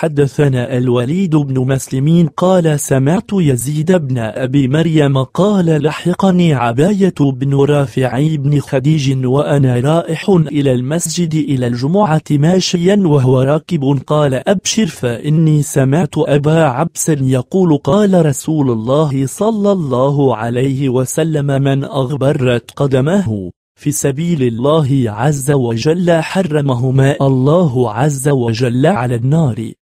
حدثنا الوليد بن مسلمين قال سمعت يزيد بن أبي مريم قال لحقني عباية بن رافع بن خديج وأنا رائح إلى المسجد إلى الجمعة ماشيا وهو راكب قال أبشر فإني سمعت أبا عبس يقول قال رسول الله صلى الله عليه وسلم من أغبرت قدمه في سبيل الله عز وجل حرمهما الله عز وجل على النار